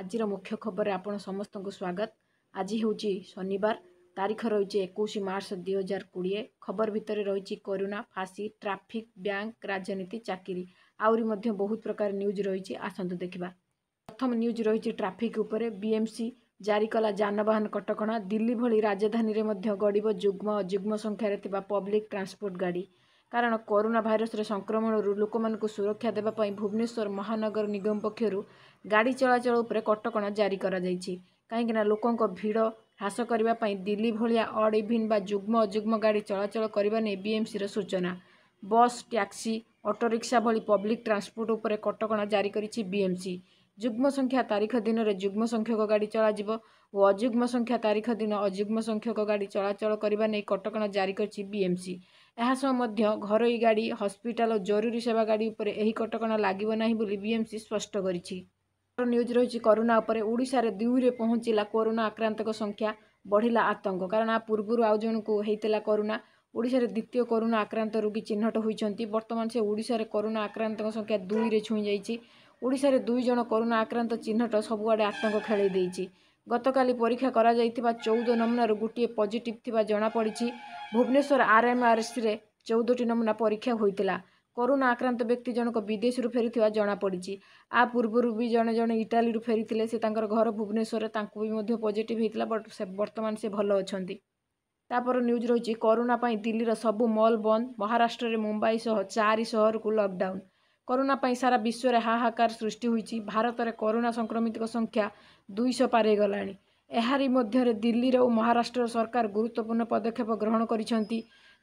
ଆଜିର ମୁଖ୍ୟ ଖବରରେ ଆପଣ ସମସ୍ତଙ୍କୁ ସ୍ୱାଗତ ଆଜି ହେଉଛି ଶନିବାର ତାରିଖ ରହିଛି ଏକୋଇଶ ମାର୍ଚ୍ଚ ଦୁଇ ହଜାର କୋଡ଼ିଏ ଖବର ଭିତରେ ରହିଛି କରୋନା ଫାଶି ଟ୍ରାଫିକ୍ ବ୍ୟାଙ୍କ ରାଜନୀତି ଚାକିରି ଆହୁରି ମଧ୍ୟ ବହୁତ ପ୍ରକାର ନ୍ୟୁଜ୍ ରହିଛି ଆସନ୍ତୁ ଦେଖିବା ପ୍ରଥମ ନ୍ୟୁଜ୍ ରହିଛି ଟ୍ରାଫିକ୍ ଉପରେ ବିଏମ୍ସି ଜାରି କଲା ଯାନବାହନ କଟକଣା ଦିଲ୍ଲୀ ଭଳି ରାଜଧାନୀରେ ମଧ୍ୟ ଗଡ଼ିବ ଯୁଗ୍ମ ଅଯୁଗ୍ମ ସଂଖ୍ୟାରେ ଥିବା ପବ୍ଲିକ୍ ଟ୍ରାନ୍ସପୋର୍ଟ ଗାଡ଼ି କାରଣ କରୋନା ଭାଇରସ୍ର ସଂକ୍ରମଣରୁ ଲୋକମାନଙ୍କୁ ସୁରକ୍ଷା ଦେବା ପାଇଁ ଭୁବନେଶ୍ୱର ମହାନଗର ନିଗମ ପକ୍ଷରୁ ଗାଡ଼ି ଚଳାଚଳ ଉପରେ କଟକଣା ଜାରି କରାଯାଇଛି କାହିଁକିନା ଲୋକଙ୍କ ଭିଡ଼ ହ୍ରାସ କରିବା ପାଇଁ ଦିଲ୍ଲୀ ଭଳିଆ ଅଡ୍ ଇଭିନ୍ ବା ଯୁଗ୍ମ ଅଯୁଗ୍ମ ଗାଡ଼ି ଚଳାଚଳ କରିବା ନେଇ ବିଏମ୍ସିର ସୂଚନା ବସ୍ ଟ୍ୟାକ୍ସି ଅଟୋ ରିକ୍ସା ଭଳି ପବ୍ଲିକ୍ ଟ୍ରାନ୍ସପୋର୍ଟ ଉପରେ କଟକଣା ଜାରି କରିଛି ବିଏମ୍ସି ଯୁଗ୍ମ ସଂଖ୍ୟା ତାରିଖ ଦିନରେ ଯୁଗ୍ମ ସଂଖ୍ୟକ ଗାଡ଼ି ଚଳାଯିବ ଓ ଅଯୁଗ୍ମ ସଂଖ୍ୟା ତାରିଖ ଦିନ ଅଯୁଗ୍ମ ସଂଖ୍ୟକ ଗାଡ଼ି ଚଳାଚଳ କରିବା ନେଇ କଟକଣା ଜାରି କରିଛି ବିଏମ୍ସି ଏହା ସହ ମଧ୍ୟ ଘରୋଇ ଗାଡ଼ି ହସ୍ପିଟାଲ ଓ ଜରୁରୀ ସେବା ଗାଡ଼ି ଉପରେ ଏହି କଟକଣା ଲାଗିବ ନାହିଁ ବୋଲି ବିଏମ୍ସି ସ୍ପଷ୍ଟ କରିଛି ନ୍ୟୁଜ୍ ରହିଛି କରୋନା ଉପରେ ଓଡ଼ିଶାରେ ଦୁଇରେ ପହଞ୍ଚିଲା କରୋନା ଆକ୍ରାନ୍ତଙ୍କ ସଂଖ୍ୟା ବଢ଼ିଲା ଆତଙ୍କ କାରଣ ଆ ପୂର୍ବରୁ ଆଉ ଜଣଙ୍କୁ ହୋଇଥିଲା କରୋନା ଓଡ଼ିଶାରେ ଦ୍ୱିତୀୟ କରୋନା ଆକ୍ରାନ୍ତ ରୋଗୀ ଚିହ୍ନଟ ହୋଇଛନ୍ତି ବର୍ତ୍ତମାନ ସେ ଓଡ଼ିଶାରେ କରୋନା ଆକ୍ରାନ୍ତଙ୍କ ସଂଖ୍ୟା ଦୁଇରେ ଛୁଇଁ ଯାଇଛି ଓଡ଼ିଶାରେ ଦୁଇ ଜଣ କରୋନା ଆକ୍ରାନ୍ତ ଚିହ୍ନଟ ସବୁଆଡ଼େ ଆତଙ୍କ ଖେଳାଇ ଦେଇଛି ଗତକାଲି ପରୀକ୍ଷା କରାଯାଇଥିବା ଚଉଦ ନମୁନାରୁ ଗୋଟିଏ ପଜିଟିଭ୍ ଥିବା ଜଣାପଡ଼ିଛି ଭୁବନେଶ୍ୱର ଆର୍ଏମ୍ଆର୍ସିରେ ଚଉଦଟି ନମୁନା ପରୀକ୍ଷା ହୋଇଥିଲା କରୋନା ଆକ୍ରାନ୍ତ ବ୍ୟକ୍ତି ଜଣକ ବିଦେଶରୁ ଫେରିଥିବା ଜଣାପଡ଼ିଛି ଆ ପୂର୍ବରୁ ବି ଜଣେ ଜଣେ ଇଟାଲୀରୁ ଫେରିଥିଲେ ସେ ତାଙ୍କର ଘର ଭୁବନେଶ୍ୱରରେ ତାଙ୍କୁ ବି ମଧ୍ୟ ପଜିଟିଭ୍ ହୋଇଥିଲା ବଟ୍ ସେ ବର୍ତ୍ତମାନ ସେ ଭଲ ଅଛନ୍ତି ତାପର ନ୍ୟୁଜ୍ ରହିଛି କରୋନା ପାଇଁ ଦିଲ୍ଲୀର ସବୁ ମଲ୍ ବନ୍ଦ ମହାରାଷ୍ଟ୍ରରେ ମୁମ୍ବାଇ ସହ ଚାରି ସହରକୁ ଲକ୍ଡାଉନ୍ କରୋନା ପାଇଁ ସାରା ବିଶ୍ୱରେ ହାହାକାର ସୃଷ୍ଟି ହୋଇଛି ଭାରତରେ କରୋନା ସଂକ୍ରମିତଙ୍କ ସଂଖ୍ୟା ଦୁଇଶହ ପାରିଗଲାଣି ଏହାରି ମଧ୍ୟରେ ଦିଲ୍ଲୀର ଓ ମହାରାଷ୍ଟ୍ର ସରକାର ଗୁରୁତ୍ୱପୂର୍ଣ୍ଣ ପଦକ୍ଷେପ ଗ୍ରହଣ କରିଛନ୍ତି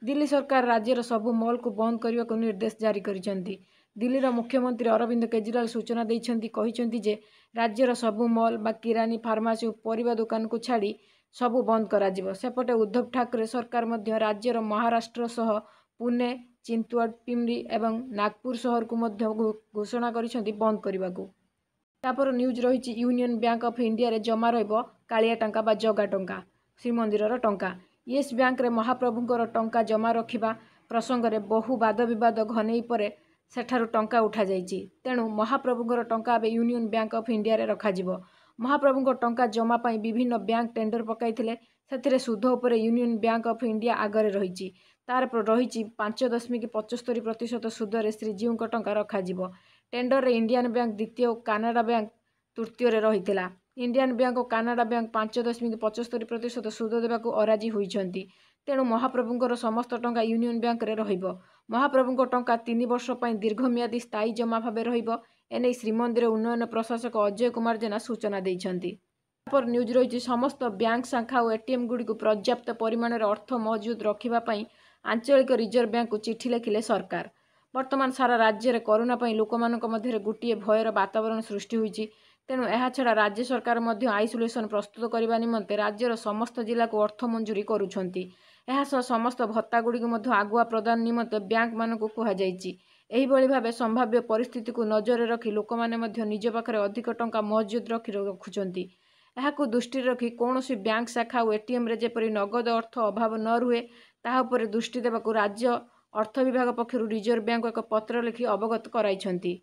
ଦିଲ୍ଲୀ ସରକାର ରାଜ୍ୟର ସବୁ ମଲ୍କୁ ବନ୍ଦ କରିବାକୁ ନିର୍ଦ୍ଦେଶ ଜାରି କରିଛନ୍ତି ଦିଲ୍ଲୀର ମୁଖ୍ୟମନ୍ତ୍ରୀ ଅରବିନ୍ଦ କେଜରିୱାଲ ସୂଚନା ଦେଇଛନ୍ତି କହିଛନ୍ତି ଯେ ରାଜ୍ୟର ସବୁ ମଲ୍ ବା କିରାନୀ ଫାର୍ମାସି ଓ ପରିବା ଦୋକାନକୁ ଛାଡ଼ି ସବୁ ବନ୍ଦ କରାଯିବ ସେପଟେ ଉଦ୍ଧବ ଠାକରେ ସରକାର ମଧ୍ୟ ରାଜ୍ୟର ମହାରାଷ୍ଟ୍ର ସହ ପୁନେ ଚିନ୍ତୱାଡ ପିମ୍ରି ଏବଂ ନାଗପୁର ସହରକୁ ମଧ୍ୟ ଘୋଷଣା କରିଛନ୍ତି ବନ୍ଦ କରିବାକୁ ତାପରେ ନ୍ୟୁଜ୍ ରହିଛି ୟୁନିୟନ ବ୍ୟାଙ୍କ ଅଫ୍ ଇଣ୍ଡିଆରେ ଜମା ରହିବ କାଳିଆ ଟଙ୍କା ବା ଜଗା ଟଙ୍କା ଶ୍ରୀମନ୍ଦିରର ଟଙ୍କା ୟେସ୍ ବ୍ୟାଙ୍କରେ ମହାପ୍ରଭୁଙ୍କର ଟଙ୍କା ଜମା ରଖିବା ପ୍ରସଙ୍ଗରେ ବହୁ ବାଦ ବିବାଦ ଘନେଇ ପରେ ସେଠାରୁ ଟଙ୍କା ଉଠାଯାଇଛି ତେଣୁ ମହାପ୍ରଭୁଙ୍କର ଟଙ୍କା ଏବେ ୟୁନିୟନ ବ୍ୟାଙ୍କ ଅଫ୍ ଇଣ୍ଡିଆରେ ରଖାଯିବ ମହାପ୍ରଭୁଙ୍କ ଟଙ୍କା ଜମା ପାଇଁ ବିଭିନ୍ନ ବ୍ୟାଙ୍କ ଟେଣ୍ଡର ପକାଇଥିଲେ ସେଥିରେ ସୁଧ ଉପରେ ୟୁନିୟନ ବ୍ୟାଙ୍କ ଅଫ୍ ଇଣ୍ଡିଆ ଆଗରେ ରହିଛି ତାହାର ରହିଛି ପାଞ୍ଚ ଦଶମିକ ପଞ୍ଚସ୍ତରୀ ପ୍ରତିଶତ ସୁଧରେ ଶ୍ରୀଜୀଉଙ୍କ ଟଙ୍କା ରଖାଯିବ ଟେଣ୍ଡରରେ ଇଣ୍ଡିଆନ୍ ବ୍ୟାଙ୍କ ଦ୍ୱିତୀୟ ଓ କାନାଡ଼ା ବ୍ୟାଙ୍କ ତୃତୀୟରେ ରହିଥିଲା ଇଣ୍ଡିଆନ୍ ବ୍ୟାଙ୍କ ଓ କାନାଡ଼ା ବ୍ୟାଙ୍କ ପାଞ୍ଚ ଦଶମିକ ପଞ୍ଚସ୍ତରୀ ପ୍ରତିଶତ ସୁଧ ଦେବାକୁ ଅରାଜି ହୋଇଛନ୍ତି ତେଣୁ ମହାପ୍ରଭୁଙ୍କର ସମସ୍ତ ଟଙ୍କା ୟୁନିୟନ ବ୍ୟାଙ୍କରେ ରହିବ ମହାପ୍ରଭୁଙ୍କ ଟଙ୍କା ତିନି ବର୍ଷ ପାଇଁ ଦୀର୍ଘମିଆଦୀ ସ୍ଥାୟୀ ଜମା ଭାବେ ରହିବ ଏନେଇ ଶ୍ରୀମନ୍ଦିର ଉନ୍ନୟନ ପ୍ରଶାସକ ଅଜୟ କୁମାର ଜେନା ସୂଚନା ଦେଇଛନ୍ତି ତାପରେ ନ୍ୟୁଜ୍ ରହିଛି ସମସ୍ତ ବ୍ୟାଙ୍କ ଶାଖା ଓ ଏଟିଏମ୍ ଗୁଡ଼ିକୁ ପର୍ଯ୍ୟାପ୍ତ ପରିମାଣରେ ଅର୍ଥ ମହଜୁଦ ରଖିବା ପାଇଁ ଆଞ୍ଚଳିକ ରିଜର୍ଭ ବ୍ୟାଙ୍କକୁ ଚିଠି ଲେଖିଲେ ସରକାର ବର୍ତ୍ତମାନ ସାରା ରାଜ୍ୟରେ କରୋନା ପାଇଁ ଲୋକମାନଙ୍କ ମଧ୍ୟରେ ଗୋଟିଏ ଭୟର ବାତାବରଣ ସୃଷ୍ଟି ହୋଇଛି ତେଣୁ ଏହାଛଡ଼ା ରାଜ୍ୟ ସରକାର ମଧ୍ୟ ଆଇସୋଲେସନ୍ ପ୍ରସ୍ତୁତ କରିବା ନିମନ୍ତେ ରାଜ୍ୟର ସମସ୍ତ ଜିଲ୍ଲାକୁ ଅର୍ଥ ମଞ୍ଜୁରୀ କରୁଛନ୍ତି ଏହା ସହ ସମସ୍ତ ଭତ୍ତାଗୁଡ଼ିକୁ ମଧ୍ୟ ଆଗୁଆ ପ୍ରଦାନ ନିମନ୍ତେ ବ୍ୟାଙ୍କମାନଙ୍କୁ କୁହାଯାଇଛି ଏହିଭଳି ଭାବେ ସମ୍ଭାବ୍ୟ ପରିସ୍ଥିତିକୁ ନଜରରେ ରଖି ଲୋକମାନେ ମଧ୍ୟ ନିଜ ପାଖରେ ଅଧିକ ଟଙ୍କା ମହଜୁଦ ରଖି ରଖୁଛନ୍ତି ଏହାକୁ ଦୃଷ୍ଟିରେ ରଖି କୌଣସି ବ୍ୟାଙ୍କ ଶାଖା ଓ ଏଟିଏମ୍ରେ ଯେପରି ନଗଦ ଅର୍ଥ ଅଭାବ ନ ରୁହେ ତାହା ଉପରେ ଦୃଷ୍ଟି ଦେବାକୁ ରାଜ୍ୟ ଅର୍ଥ ବିଭାଗ ପକ୍ଷରୁ ରିଜର୍ଭ ବ୍ୟାଙ୍କକୁ ଏକ ପତ୍ର ଲେଖି ଅବଗତ କରାଇଛନ୍ତି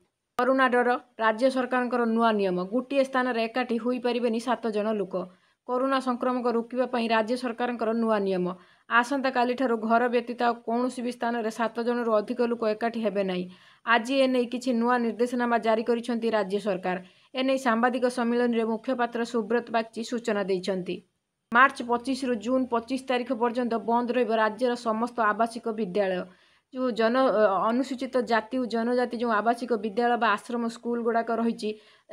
କରୋନା ଡର ରାଜ୍ୟ ସରକାରଙ୍କର ନୂଆ ନିୟମ ଗୋଟିଏ ସ୍ଥାନରେ ଏକାଠି ହୋଇପାରିବେନି ସାତ ଜଣ ଲୋକ କରୋନା ସଂକ୍ରମଣ ରୋକିବା ପାଇଁ ରାଜ୍ୟ ସରକାରଙ୍କର ନୂଆ ନିୟମ ଆସନ୍ତାକାଲିଠାରୁ ଘର ବ୍ୟତୀତ ଆଉ କୌଣସି ବି ସ୍ଥାନରେ ସାତ ଜଣରୁ ଅଧିକ ଲୋକ ଏକାଠି ହେବେ ନାହିଁ ଆଜି ଏନେଇ କିଛି ନୂଆ ନିର୍ଦ୍ଦେଶନାମା ଜାରି କରିଛନ୍ତି ରାଜ୍ୟ ସରକାର ଏନେଇ ସାମ୍ବାଦିକ ସମ୍ମିଳନୀରେ ମୁଖ୍ୟପାତ୍ର ସୁବ୍ରତ ବାଗ୍ଚି ସୂଚନା ଦେଇଛନ୍ତି ମାର୍ଚ୍ଚ ପଚିଶରୁ ଜୁନ୍ ପଚିଶ ତାରିଖ ପର୍ଯ୍ୟନ୍ତ ବନ୍ଦ ରହିବ ରାଜ୍ୟର ସମସ୍ତ ଆବାସିକ ବିଦ୍ୟାଳୟ ଯେଉଁ ଜନ ଅନୁସୂଚିତ ଜାତି ଓ ଜନଜାତି ଯେଉଁ ଆବାସିକ ବିଦ୍ୟାଳୟ ବା ଆଶ୍ରମ ସ୍କୁଲ୍ ଗୁଡ଼ାକ ରହିଛି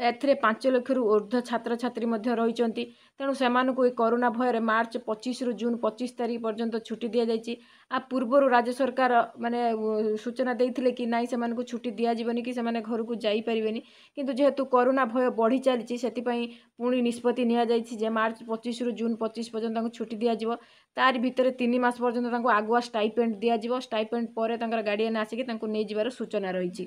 ଏଥିରେ ପାଞ୍ଚ ଲକ୍ଷରୁ ଉର୍ଦ୍ଧ୍ୱ ଛାତ୍ରଛାତ୍ରୀ ମଧ୍ୟ ରହିଛନ୍ତି ତେଣୁ ସେମାନଙ୍କୁ ଏହି କରୋନା ଭୟରେ ମାର୍ଚ୍ଚ ପଚିଶରୁ ଜୁନ୍ ପଚିଶ ତାରିଖ ପର୍ଯ୍ୟନ୍ତ ଛୁଟି ଦିଆଯାଇଛି ଆ ପୂର୍ବରୁ ରାଜ୍ୟ ସରକାର ମାନେ ସୂଚନା ଦେଇଥିଲେ କି ନାହିଁ ସେମାନଙ୍କୁ ଛୁଟି ଦିଆଯିବନି କି ସେମାନେ ଘରକୁ ଯାଇପାରିବେନି କିନ୍ତୁ ଯେହେତୁ କରୋନା ଭୟ ବଢ଼ି ଚାଲିଛି ସେଥିପାଇଁ ପୁଣି ନିଷ୍ପତ୍ତି ନିଆଯାଇଛି ଯେ ମାର୍ଚ୍ଚ ପଚିଶରୁ ଜୁନ୍ ପଚିଶ ପର୍ଯ୍ୟନ୍ତ ତାଙ୍କୁ ଛୁଟି ଦିଆଯିବ ତାରି ଭିତରେ ତିନି ମାସ ପର୍ଯ୍ୟନ୍ତ ତାଙ୍କୁ ଆଗୁଆ ଷ୍ଟାଇପେଣ୍ଡ ଦିଆଯିବ ଷ୍ଟାଇପେଣ୍ଡ ପରେ ତାଙ୍କର ଗାର୍ଡ଼ିଆନ୍ ଆସିକି ତାଙ୍କୁ ନେଇଯିବାର ସୂଚନା ରହିଛି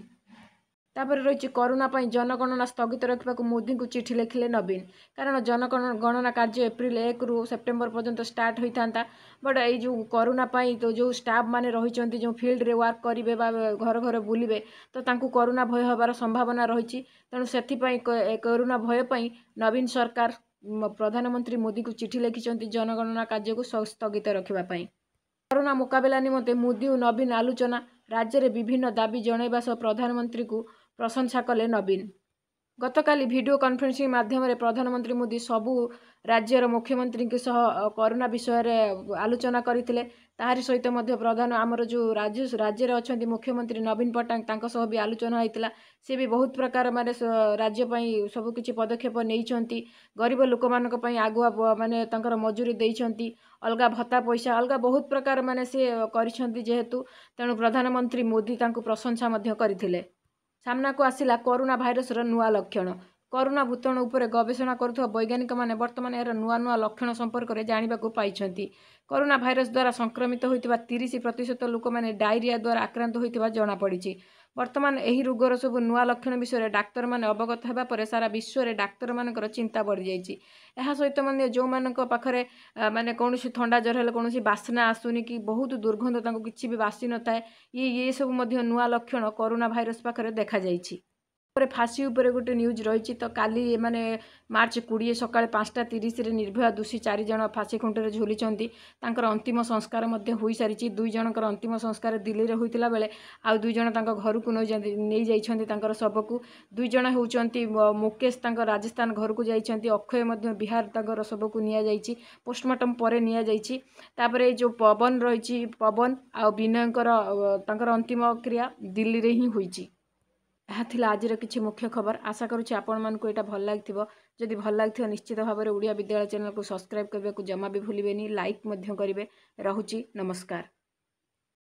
ତାପରେ ରହିଛି କରୋନା ପାଇଁ ଜନଗଣନା ସ୍ଥଗିତ ରଖିବାକୁ ମୋଦିଙ୍କୁ ଚିଠି ଲେଖିଲେ ନବୀନ କାରଣ ଜନଗଣନା କାର୍ଯ୍ୟ ଏପ୍ରିଲ ଏକରୁ ସେପ୍ଟେମ୍ବର ପର୍ଯ୍ୟନ୍ତ ଷ୍ଟାର୍ଟ ହୋଇଥାନ୍ତା ବଟ୍ ଏଇ ଯେଉଁ କରୋନା ପାଇଁ ତ ଯେଉଁ ଷ୍ଟାଫ୍ ମାନେ ରହିଛନ୍ତି ଯେଉଁ ଫିଲ୍ଡରେ ୱାର୍କ କରିବେ ବା ଘର ଘର ବୁଲିବେ ତ ତାଙ୍କୁ କରୋନା ଭୟ ହେବାର ସମ୍ଭାବନା ରହିଛି ତେଣୁ ସେଥିପାଇଁ କରୋନା ଭୟ ପାଇଁ ନବୀନ ସରକାର ପ୍ରଧାନମନ୍ତ୍ରୀ ମୋଦିଙ୍କୁ ଚିଠି ଲେଖିଛନ୍ତି ଜନଗଣନା କାର୍ଯ୍ୟକୁ ସ୍ଥଗିତ ରଖିବା ପାଇଁ କରୋନା ମୁକାବିଲା ନିମନ୍ତେ ମୋଦି ଓ ନବୀନ ଆଲୋଚନା ରାଜ୍ୟରେ ବିଭିନ୍ନ ଦାବି ଜଣାଇବା ସହ ପ୍ରଧାନମନ୍ତ୍ରୀଙ୍କୁ ପ୍ରଶଂସା କଲେ ନବୀନ ଗତକାଲି ଭିଡ଼ିଓ କନଫରେନ୍ସିଂ ମାଧ୍ୟମରେ ପ୍ରଧାନମନ୍ତ୍ରୀ ମୋଦି ସବୁ ରାଜ୍ୟର ମୁଖ୍ୟମନ୍ତ୍ରୀଙ୍କ ସହ କରୋନା ବିଷୟରେ ଆଲୋଚନା କରିଥିଲେ ତାହାରି ସହିତ ମଧ୍ୟ ପ୍ରଧାନ ଆମର ଯେଉଁ ରାଜ୍ୟ ରାଜ୍ୟରେ ଅଛନ୍ତି ମୁଖ୍ୟମନ୍ତ୍ରୀ ନବୀନ ପଟ୍ଟନାୟକ ତାଙ୍କ ସହ ବି ଆଲୋଚନା ହୋଇଥିଲା ସେ ବି ବହୁତ ପ୍ରକାର ମାନେ ରାଜ୍ୟ ପାଇଁ ସବୁକିଛି ପଦକ୍ଷେପ ନେଇଛନ୍ତି ଗରିବ ଲୋକମାନଙ୍କ ପାଇଁ ଆଗୁଆ ମାନେ ତାଙ୍କର ମଜୁରୀ ଦେଇଛନ୍ତି ଅଲଗା ଭତ୍ତା ପଇସା ଅଲଗା ବହୁତ ପ୍ରକାର ମାନେ ସିଏ କରିଛନ୍ତି ଯେହେତୁ ତେଣୁ ପ୍ରଧାନମନ୍ତ୍ରୀ ମୋଦି ତାଙ୍କୁ ପ୍ରଶଂସା ମଧ୍ୟ କରିଥିଲେ ସାମ୍ନାକୁ ଆସିଲା କରୋନା ଭାଇରସ୍ର ନୂଆ ଲକ୍ଷଣ କରୋନା ଭୂତାଣୁ ଉପରେ ଗବେଷଣା କରୁଥିବା ବୈଜ୍ଞାନିକମାନେ ବର୍ତ୍ତମାନ ଏହାର ନୂଆ ନୂଆ ଲକ୍ଷଣ ସମ୍ପର୍କରେ ଜାଣିବାକୁ ପାଇଛନ୍ତି କରୋନା ଭାଇରସ୍ ଦ୍ୱାରା ସଂକ୍ରମିତ ହୋଇଥିବା ତିରିଶ ପ୍ରତିଶତ ଲୋକମାନେ ଡାଇରିଆ ଦ୍ୱାରା ଆକ୍ରାନ୍ତ ହୋଇଥିବା ଜଣାପଡ଼ିଛି ବର୍ତ୍ତମାନ ଏହି ରୋଗର ସବୁ ନୂଆ ଲକ୍ଷଣ ବିଷୟରେ ଡାକ୍ତରମାନେ ଅବଗତ ହେବା ପରେ ସାରା ବିଶ୍ୱରେ ଡାକ୍ତରମାନଙ୍କର ଚିନ୍ତା ବଢ଼ିଯାଇଛି ଏହା ସହିତ ମଧ୍ୟ ଯେଉଁମାନଙ୍କ ପାଖରେ ମାନେ କୌଣସି ଥଣ୍ଡା ଜ୍ୱର ହେଲେ କୌଣସି ବାସ୍ନା ଆସୁନି କି ବହୁତ ଦୁର୍ଗନ୍ଧ ତାଙ୍କୁ କିଛି ବି ବାସି ନଥାଏ ଇଏ ଇଏ ସବୁ ମଧ୍ୟ ନୂଆ ଲକ୍ଷଣ କରୋନା ଭାଇରସ୍ ପାଖରେ ଦେଖାଯାଇଛି ତାପରେ ଫାଶୀ ଉପରେ ଗୋଟେ ନ୍ୟୁଜ୍ ରହିଛି ତ କାଲି ଏମାନେ ମାର୍ଚ୍ଚ କୋଡ଼ିଏ ସକାଳେ ପାଞ୍ଚଟା ତିରିଶରେ ନିର୍ଭୟା ଦୋଷୀ ଚାରିଜଣ ଫାଶୀ ଖୁଣ୍ଟରେ ଝୁଲିଛନ୍ତି ତାଙ୍କର ଅନ୍ତିମ ସଂସ୍କାର ମଧ୍ୟ ହୋଇସାରିଛି ଦୁଇ ଜଣଙ୍କର ଅନ୍ତିମ ସଂସ୍କାର ଦିଲ୍ଲୀରେ ହୋଇଥିଲା ବେଳେ ଆଉ ଦୁଇ ଜଣ ତାଙ୍କ ଘରକୁ ନେଇ ନେଇଯାଇଛନ୍ତି ତାଙ୍କର ଶବକୁ ଦୁଇ ଜଣ ହେଉଛନ୍ତି ମୁକେଶ ତାଙ୍କ ରାଜସ୍ଥାନ ଘରକୁ ଯାଇଛନ୍ତି ଅକ୍ଷୟ ମଧ୍ୟ ବିହାର ତାଙ୍କର ଶବକୁ ନିଆଯାଇଛି ପୋଷ୍ଟମର୍ଟମ୍ ପରେ ନିଆଯାଇଛି ତାପରେ ଏଇ ଯେଉଁ ପବନ ରହିଛି ପବନ ଆଉ ବିନୟଙ୍କର ତାଙ୍କର ଅନ୍ତିମ କ୍ରିୟା ଦିଲ୍ଲୀରେ ହିଁ ହୋଇଛି ଏହା ଥିଲା ଆଜିର କିଛି ମୁଖ୍ୟ ଖବର ଆଶା କରୁଛି ଆପଣମାନଙ୍କୁ ଏଇଟା ଭଲ ଲାଗିଥିବ ଯଦି ଭଲ ଲାଗିଥିବ ନିଶ୍ଚିତ ଭାବରେ ଓଡ଼ିଆ ବିଦ୍ୟାଳୟ ଚ୍ୟାନେଲକୁ ସବସ୍କ୍ରାଇବ୍ କରିବାକୁ ଜମା ବି ଭୁଲିବେନି ଲାଇକ୍ ମଧ୍ୟ କରିବେ ରହୁଛି ନମସ୍କାର